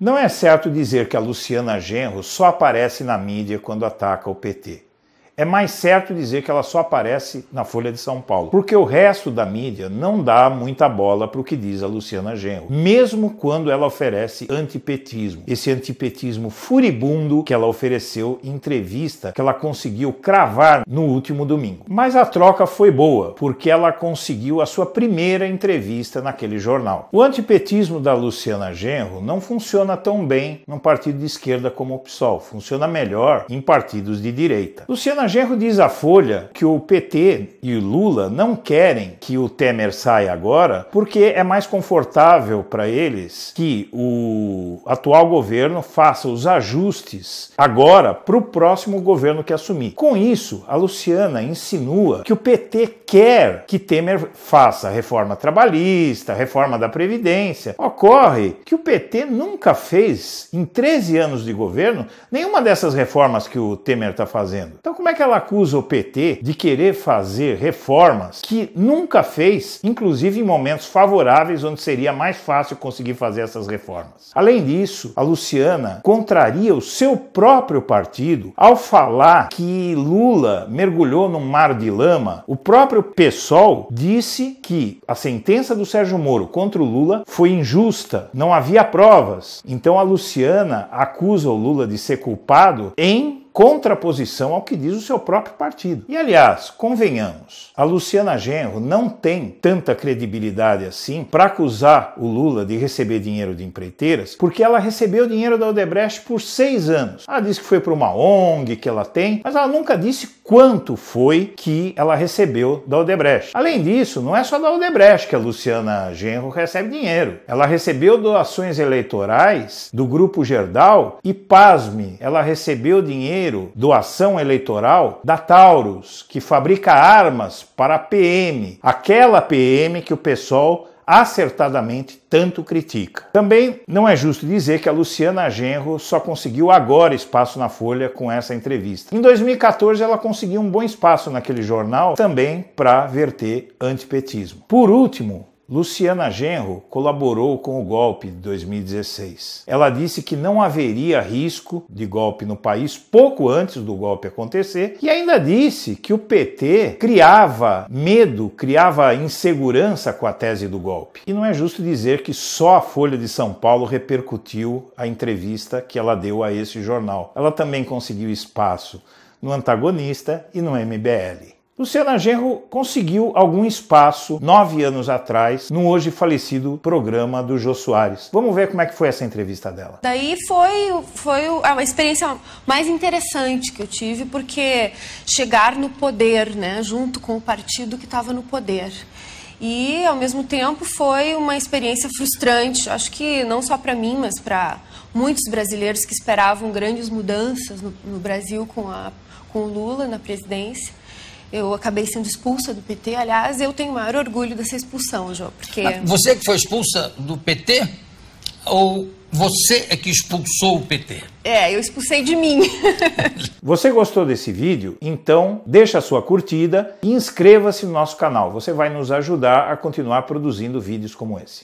Não é certo dizer que a Luciana Genro só aparece na mídia quando ataca o PT é mais certo dizer que ela só aparece na Folha de São Paulo, porque o resto da mídia não dá muita bola para o que diz a Luciana Genro, mesmo quando ela oferece antipetismo. Esse antipetismo furibundo que ela ofereceu em entrevista que ela conseguiu cravar no último domingo. Mas a troca foi boa, porque ela conseguiu a sua primeira entrevista naquele jornal. O antipetismo da Luciana Genro não funciona tão bem num partido de esquerda como o PSOL, funciona melhor em partidos de direita. Luciana Genro diz à Folha que o PT e o Lula não querem que o Temer saia agora porque é mais confortável para eles que o atual governo faça os ajustes agora para o próximo governo que assumir. Com isso, a Luciana insinua que o PT quer que Temer faça reforma trabalhista, reforma da Previdência. Ó, Ocorre que o PT nunca fez, em 13 anos de governo, nenhuma dessas reformas que o Temer está fazendo. Então, como é que ela acusa o PT de querer fazer reformas que nunca fez, inclusive em momentos favoráveis onde seria mais fácil conseguir fazer essas reformas? Além disso, a Luciana contraria o seu próprio partido ao falar que Lula mergulhou num mar de lama. O próprio PSOL disse que a sentença do Sérgio Moro contra o Lula foi injusta justa. Não havia provas. Então a Luciana acusa o Lula de ser culpado em contraposição ao que diz o seu próprio partido. E aliás, convenhamos, a Luciana Genro não tem tanta credibilidade assim para acusar o Lula de receber dinheiro de empreiteiras, porque ela recebeu dinheiro da Odebrecht por seis anos. Ela disse que foi para uma ONG que ela tem, mas ela nunca disse quanto foi que ela recebeu da Odebrecht. Além disso, não é só da Odebrecht que a Luciana Genro recebe dinheiro. Ela recebeu doações eleitorais do grupo Gerdau e, pasme, ela recebeu dinheiro dinheiro, doação eleitoral, da Taurus, que fabrica armas para a PM, aquela PM que o pessoal acertadamente tanto critica. Também não é justo dizer que a Luciana Genro só conseguiu agora espaço na Folha com essa entrevista. Em 2014 ela conseguiu um bom espaço naquele jornal também para verter antipetismo. Por último, Luciana Genro colaborou com o golpe de 2016. Ela disse que não haveria risco de golpe no país pouco antes do golpe acontecer e ainda disse que o PT criava medo, criava insegurança com a tese do golpe. E não é justo dizer que só a Folha de São Paulo repercutiu a entrevista que ela deu a esse jornal. Ela também conseguiu espaço no Antagonista e no MBL. Luciana Genro conseguiu algum espaço nove anos atrás no hoje falecido programa do Jô Soares. Vamos ver como é que foi essa entrevista dela. Daí foi, foi a experiência mais interessante que eu tive, porque chegar no poder, né, junto com o partido que estava no poder. E, ao mesmo tempo, foi uma experiência frustrante. Acho que não só para mim, mas para muitos brasileiros que esperavam grandes mudanças no, no Brasil com, a, com o Lula na presidência. Eu acabei sendo expulsa do PT. Aliás, eu tenho maior orgulho dessa expulsão, João, porque... Você que foi expulsa do PT ou você é que expulsou o PT? É, eu expulsei de mim. você gostou desse vídeo? Então deixa a sua curtida e inscreva-se no nosso canal. Você vai nos ajudar a continuar produzindo vídeos como esse.